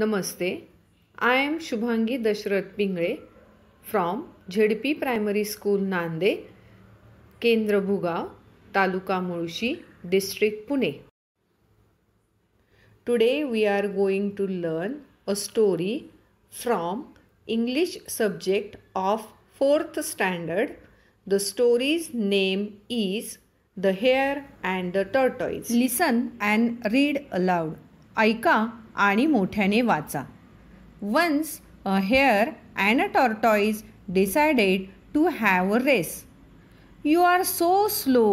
नमस्ते I am Shubhangi Dasharath Pingale from ZP primary school Nande केंद्र Bhugaon taluka Mulshi district Pune today we are going to learn a story from English subject of fourth standard the story's name is the hare and the tortoise listen and read aloud ऐका आणि मोठ्याने वाचा once a hare and a tortoise decided to have a race you are so slow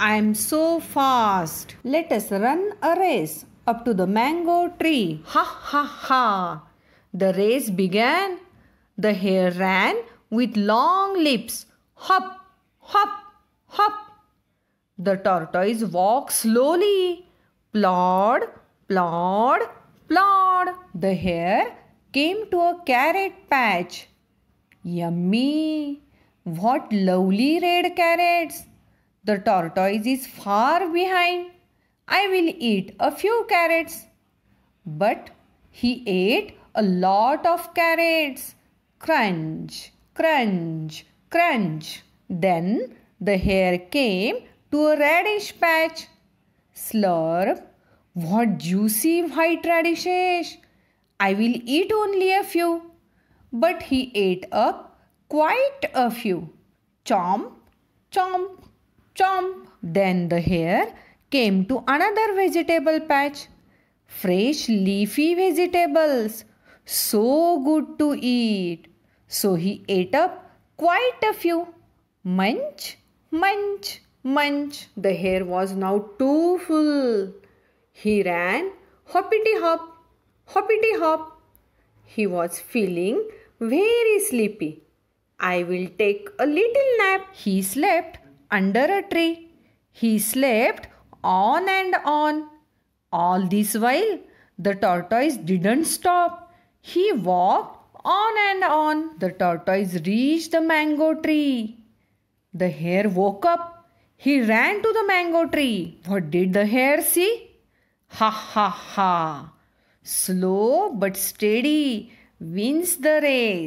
I am so fast let us run a race up to the mango tree. Ha ha ha! The race began. The hare ran with long leaps. Hop, hop, hop. The tortoise walked slowly, plod, Plod, plod, the hare came to a carrot patch. Yummy! What lovely red carrots! The tortoise is far behind. I will eat a few carrots. But he ate a lot of carrots. Crunch, crunch, crunch. Then the hare came to a radish patch. Slurp, what juicy white radishes! I will eat only a few. But he ate up quite a few. Chomp, chomp, chomp. Then the hare came to another vegetable patch. Fresh leafy vegetables. So good to eat. So he ate up quite a few. Munch, munch, munch. The hare was now too full. He ran hoppity hop, hoppity hop. He was feeling very sleepy. I will take a little nap. He slept under a tree. He slept on and on. All this while, the tortoise didn't stop. He walked on and on. The tortoise reached the mango tree. The hare woke up. He ran to the mango tree. What did the hare see? Ha ha ha. Slow but steady wins the race.